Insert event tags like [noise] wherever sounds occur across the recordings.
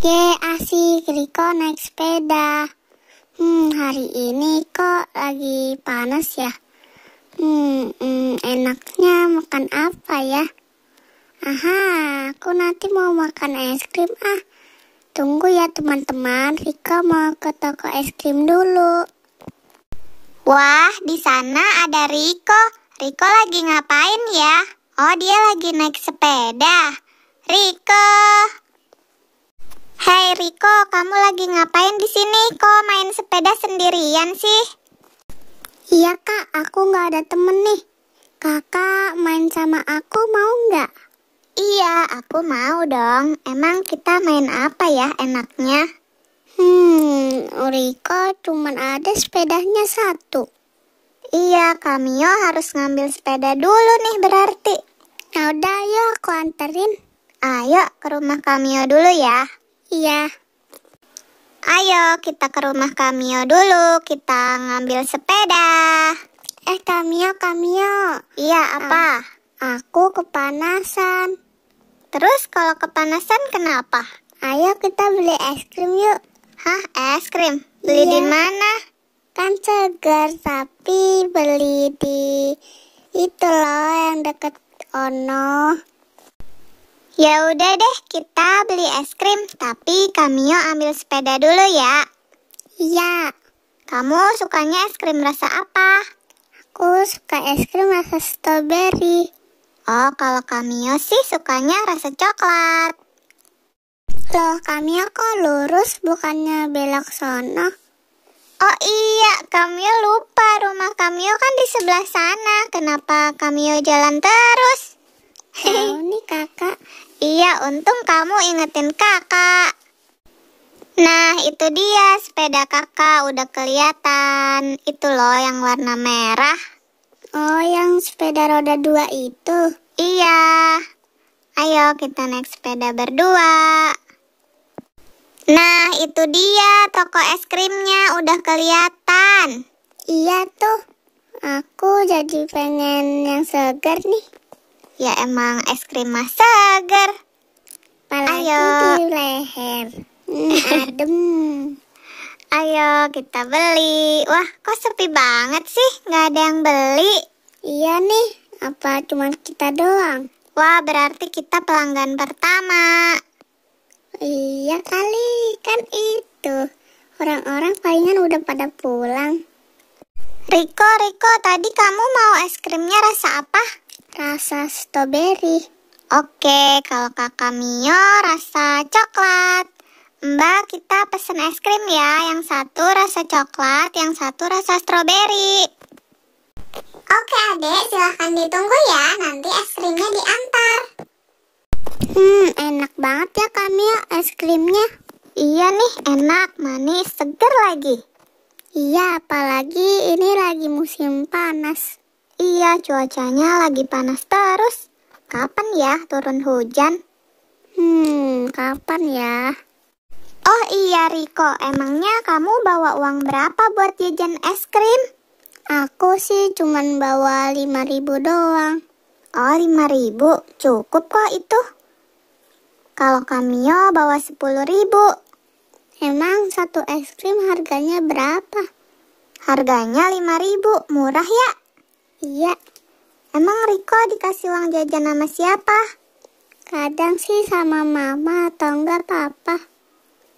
Ye, asik Riko naik sepeda. Hmm, hari ini kok lagi panas ya? Hmm, hmm enaknya makan apa ya? Aha, aku nanti mau makan es krim ah. Tunggu ya teman-teman, Riko mau ke toko es krim dulu. Wah, di sana ada Riko. Riko lagi ngapain ya? Oh, dia lagi naik sepeda. Riko, Riko, kamu lagi ngapain di sini? Kok main sepeda sendirian sih? Iya kak, aku nggak ada temen nih. Kakak main sama aku mau nggak? Iya, aku mau dong. Emang kita main apa ya enaknya? Hmm, Riko cuman ada sepedanya satu. Iya, Kamio harus ngambil sepeda dulu nih berarti. Nah udah, yuk aku anterin. Ayo ke rumah Kamio dulu ya. Iya. Ayo kita ke rumah Kamio dulu, kita ngambil sepeda. Eh Kamio, Kamio. Iya, apa? Uh, aku kepanasan. Terus kalau kepanasan kenapa? Ayo kita beli es krim yuk. Hah, es krim? Beli iya. di mana? Kan segar, tapi beli di itu loh yang deket Ono. Ya udah deh, kita beli es krim, tapi Kamio ambil sepeda dulu ya. Iya. Kamu sukanya es krim rasa apa? Aku suka es krim rasa strawberry. Oh, kalau Kamio sih sukanya rasa coklat. Loh, Kamio kok lurus bukannya belok sono? Oh iya, Kamio lupa rumah Kamio kan di sebelah sana. Kenapa Kamio jalan terus? Tahu nih kakak, Iya, untung kamu ingetin kakak. Nah, itu dia sepeda kakak udah kelihatan. Itu loh yang warna merah. Oh, yang sepeda roda dua itu? Iya. Ayo kita naik sepeda berdua. Nah, itu dia toko es krimnya udah kelihatan. Iya tuh. Aku jadi pengen yang segar nih. Ya emang es krim mah segar. Ayo di leher. Adem. [laughs] Ayo kita beli. Wah, kok sepi banget sih? Nggak ada yang beli. Iya nih, apa cuma kita doang? Wah, berarti kita pelanggan pertama. Iya kali, kan itu. Orang-orang palingan udah pada pulang. Riko, Riko, tadi kamu mau es krimnya rasa apa? Rasa stroberi. Oke, kalau kakak Mio rasa coklat. Mbak, kita pesen es krim ya. Yang satu rasa coklat, yang satu rasa stroberi. Oke adek, silahkan ditunggu ya. Nanti es krimnya diantar. Hmm, enak banget ya kak mio es krimnya. Iya nih, enak, manis, seger lagi. Iya, apalagi ini lagi musim panas. Iya, cuacanya lagi panas terus. Kapan ya turun hujan? Hmm, kapan ya? Oh iya Riko, emangnya kamu bawa uang berapa buat jajan es krim? Aku sih cuma bawa 5000 doang. Oh 5000, cukup kok itu. Kalau Kamio bawa 10000. Emang satu es krim harganya berapa? Harganya 5000, murah ya? Iya. Emang Riko dikasih uang jajan sama siapa? Kadang sih sama mama atau enggak papa.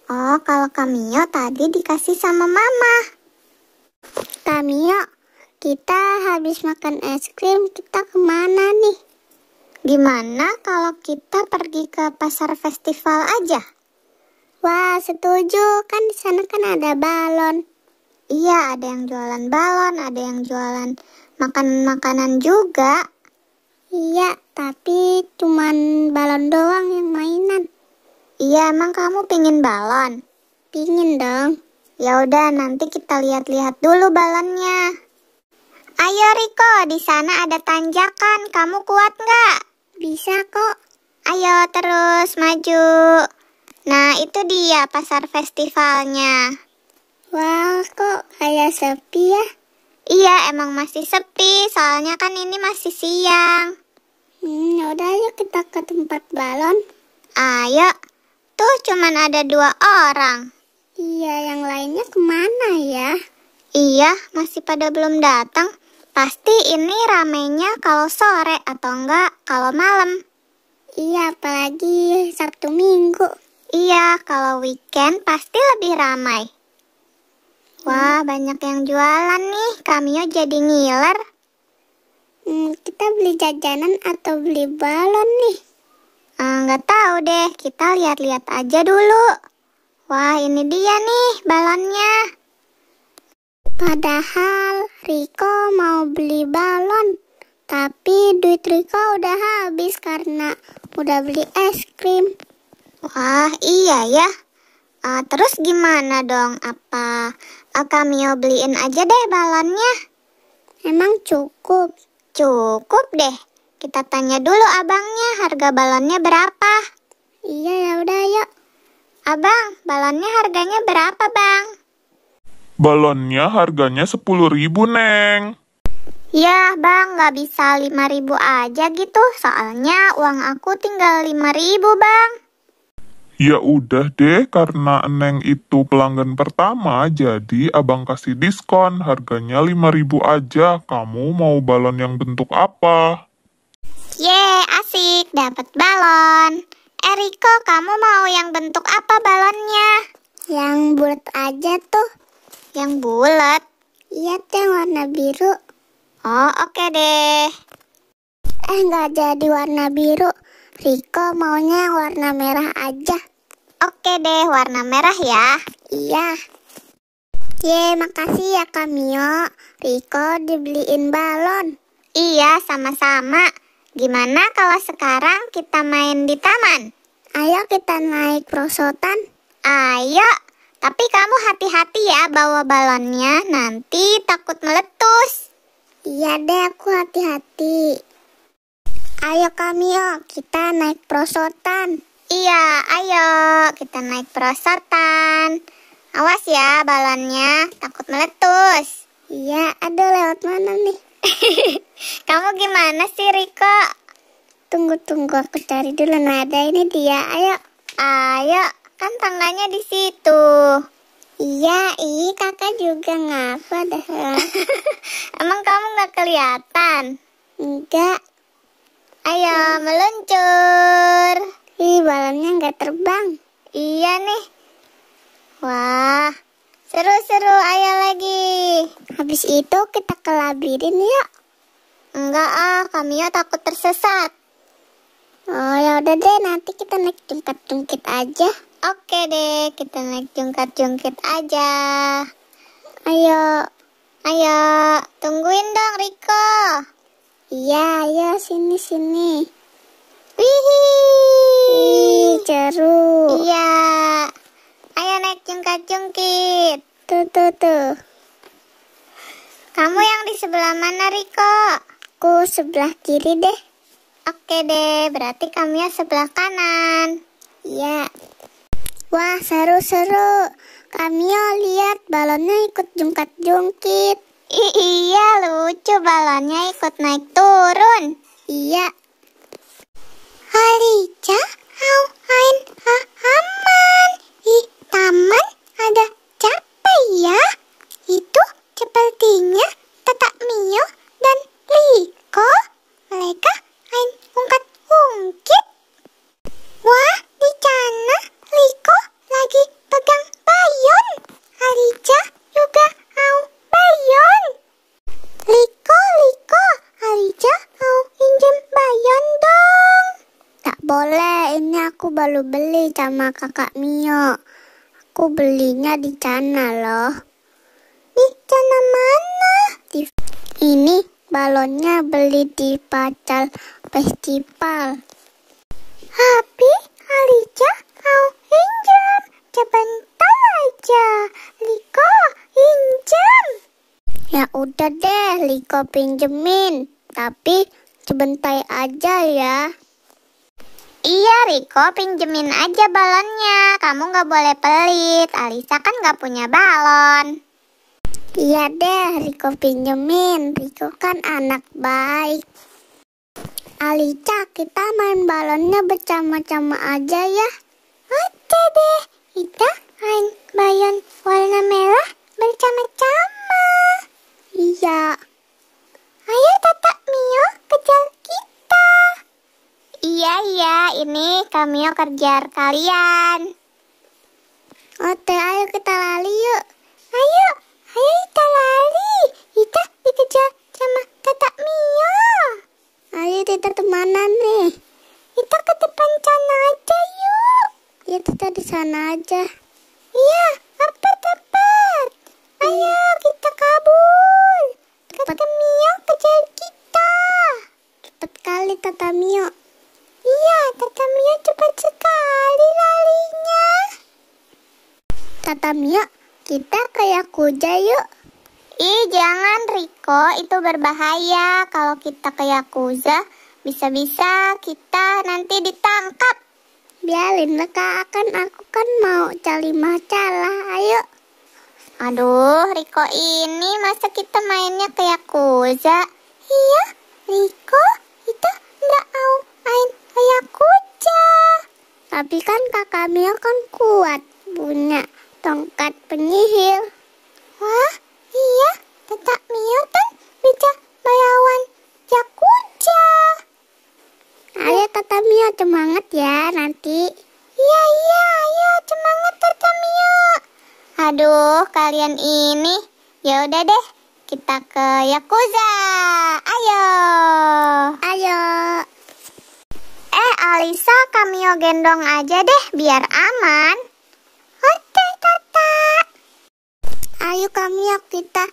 Oh, kalau Kamio tadi dikasih sama mama. Kamio, kita habis makan es krim, kita kemana nih? Gimana kalau kita pergi ke pasar festival aja? Wah, setuju. Kan di sana kan ada balon. Iya, ada yang jualan balon, ada yang jualan makan makanan juga. Iya, tapi cuman balon doang yang mainan. Iya, emang kamu pingin balon? Pingin dong. Ya udah, nanti kita lihat-lihat dulu balonnya. Ayo Riko, di sana ada tanjakan. Kamu kuat nggak? Bisa kok. Ayo terus maju. Nah, itu dia pasar festivalnya. Wah, wow, kok kayak sepi ya? Iya, emang masih sepi, soalnya kan ini masih siang. Hmm, yaudah yuk kita ke tempat balon. Ayo, tuh cuman ada dua orang. Iya, yang lainnya kemana ya? Iya, masih pada belum datang. Pasti ini ramenya kalau sore atau enggak kalau malam. Iya, apalagi Sabtu Minggu. Iya, kalau weekend pasti lebih ramai. Wah, banyak yang jualan nih. Kamio jadi ngiler. Hmm, kita beli jajanan atau beli balon nih? Ah, nggak hmm, tahu deh, kita lihat-lihat aja dulu. Wah, ini dia nih balonnya. Padahal Riko mau beli balon, tapi duit Riko udah habis karena udah beli es krim. Wah, iya ya. Uh, terus gimana dong? Apa Akamio eh, mau beliin aja deh balonnya. Emang cukup? Cukup deh. Kita tanya dulu abangnya harga balonnya berapa. Iya ya udah yuk. Abang, balonnya harganya berapa bang? Balonnya harganya sepuluh ribu neng. Ya bang, nggak bisa lima ribu aja gitu. Soalnya uang aku tinggal lima ribu bang. Ya udah deh, karena Neng itu pelanggan pertama, jadi abang kasih diskon, harganya 5000 aja. Kamu mau balon yang bentuk apa? Ye, asik, dapat balon. Eriko, kamu mau yang bentuk apa balonnya? Yang bulat aja tuh. Yang bulat? Iya yang warna biru. Oh, oke okay deh. Eh, nggak jadi warna biru. Riko maunya warna merah aja. Oke deh, warna merah ya. Iya. Ye, makasih ya Kamio. Riko dibeliin balon. Iya, sama-sama. Gimana kalau sekarang kita main di taman? Ayo kita naik prosotan. Ayo, tapi kamu hati-hati ya bawa balonnya, nanti takut meletus. Iya deh, aku hati-hati. Ayo kami yuk, kita naik prosotan. Iya, ayo kita naik prosotan. Awas ya balonnya, takut meletus. Iya, aduh lewat mana nih? [laughs] Kamu gimana sih Riko? Tunggu tunggu aku cari dulu nada nah, ini dia. Ayo. Ayo, kan tangganya di situ. Iya, ih kakak juga ngapa dah. [laughs] Emang kamu nggak kelihatan? Enggak, Ayo meluncur. Ih, balonnya nggak terbang. Iya nih. Wah, seru-seru ayo lagi. Habis itu kita ke labirin yuk. Enggak ah, kami ya takut tersesat. Oh ya udah deh, nanti kita naik jungkat-jungkit aja. Oke deh, kita naik jungkat-jungkit aja. Ayo. Ayo, tungguin dong Riko. Iya, ayo iya, sini sini. Wih, ceru. Iya. Ayo naik jungkat-jungkit. Tuh, tuh, tuh. Kamu yang di sebelah mana, Riko? ku sebelah kiri deh. Oke deh, berarti kamu ya sebelah kanan. Iya. Wah, seru-seru. Kami lihat balonnya ikut jungkat-jungkit iya lucu balonnya ikut naik turun. Iya. Halija, hau, hain, ha, aman. Di taman baru beli sama kakak Mio. Aku belinya di sana loh. Di sana mana? Di... Ini balonnya beli di pacal festival. Tapi Alija mau pinjam. Sebentar aja. Liko, pinjam. Ya udah deh, Liko pinjemin. Tapi sebentar aja ya. Iya Riko, pinjemin aja balonnya. Kamu nggak boleh pelit. Alisa kan nggak punya balon. Iya deh, Riko pinjemin. Riko kan anak baik. Alisa, kita main balonnya bercama-cama aja ya. Oke deh, kita main balon warna merah bercama-cama. Iya. Ayo Tata Mio, kejar kita. Iya, iya, ini cameo kerja kalian. Oke ayo kita lari yuk. Ayo, ayo kita lari. Kita dikejar sama kakak Mio. Ayo kita kemana nih. Kita ke depan sana aja yuk. Ya kita di sana aja. Iya, apa tepat? Ayo kita kabur. Kakak Mio kejar kita. Cepat kali kata Mio. Iya, Tatamia cepat sekali larinya. Tatamia, kita kayak kuda yuk. Ih, jangan Riko, itu berbahaya. Kalau kita kayak Yakuza, bisa-bisa kita nanti ditangkap. Biarin mereka akan aku kan mau cari masalah, ayo. Aduh, Riko ini masa kita mainnya kayak Yakuza? Iya, Riko, kita nggak mau main kayak kuda. Tapi kan kakak Mia kan kuat, punya tongkat penyihir. Wah, iya, tetap Mia kan bisa melawan Yakuza. Ayo tetap Mia semangat ya nanti. Iya, iya, iya, semangat tetap Mia. Aduh, kalian ini. Ya udah deh, kita ke Yakuza. Ayo. Ayo. Alisa Kamio gendong aja deh biar aman. Oke, Tata. Ayo Kamio kita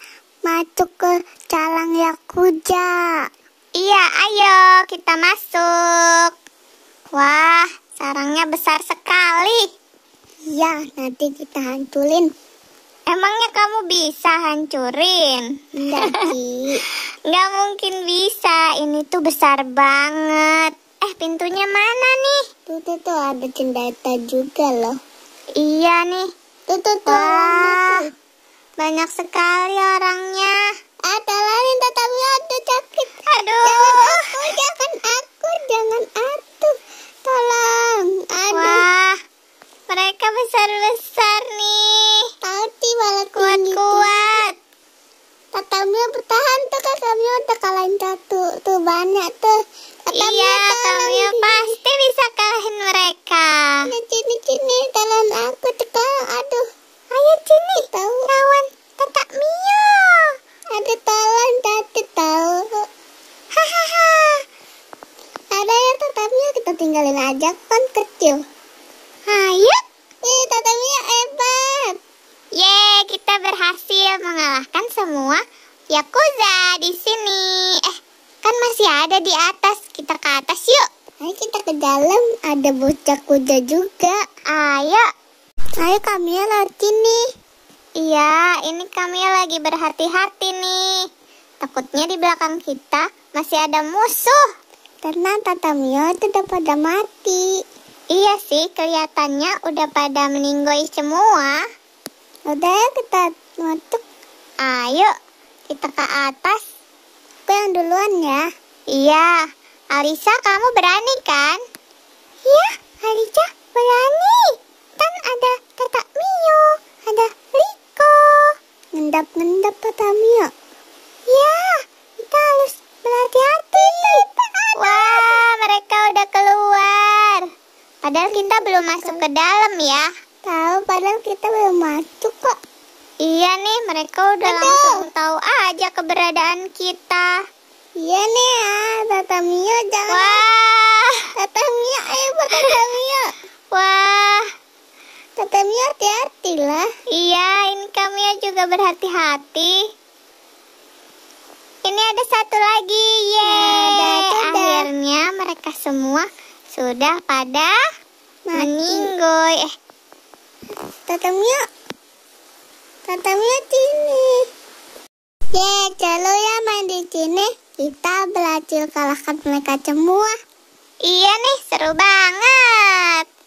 masuk ke calang yakuja Iya, ayo kita masuk. Wah, sarangnya besar sekali. Iya, nanti kita hancurin. Emangnya kamu bisa hancurin? Jadi, iya, [laughs] nggak mungkin bisa. Ini tuh besar banget. Eh, pintunya mana nih? Tuh, tuh, tuh ada jendela juga loh. Iya nih. Tuh, tuh, tuh. Wah, banyak sekali orangnya. Ada lain tetapi ada sakit. Aduh. Jangan aku, oh, jangan aku, jangan aku. Tolong. Aduh. Wah, mereka besar-besar. tinggalin aja kan kecil. Ayo. Ih, tataminya hebat. Ye, kita berhasil mengalahkan semua Yakuza di sini. Eh, kan masih ada di atas. Kita ke atas yuk. Ayo kita ke dalam, ada bocah kuda juga. Ayo. Ayo kami lewat sini. Iya, ini kami lagi berhati-hati nih. Takutnya di belakang kita masih ada musuh. Tenang Tante Mio itu udah pada mati. Iya sih, kelihatannya udah pada meninggoy semua. Udah ya kita masuk. Ayo, kita ke atas. Aku yang duluan ya. Iya, Alisa kamu berani kan? Iya, Alisa berani. Kan ada Tata Mio, ada Riko, Ngendap-ngendap Tata Mio. Iya, Padahal kita belum masuk ke dalam ya. Tahu, padahal kita belum masuk kok. Iya nih, mereka udah Aduh. langsung tahu aja keberadaan kita. Iya nih ya, Tata Mio jangan. Wah. Tata Mio, ayo Tata Mio. [laughs] Wah. Tata Mio hati-hati lah. Iya, ini kami juga berhati-hati. Ini ada satu lagi, yeay. Nah, ada, ada. Akhirnya mereka semua sudah pada meninggoy. Eh, tatamnya, tatamnya sini. ya kalau ya main di sini, kita belajar kalahkan mereka semua. Iya nih, seru banget.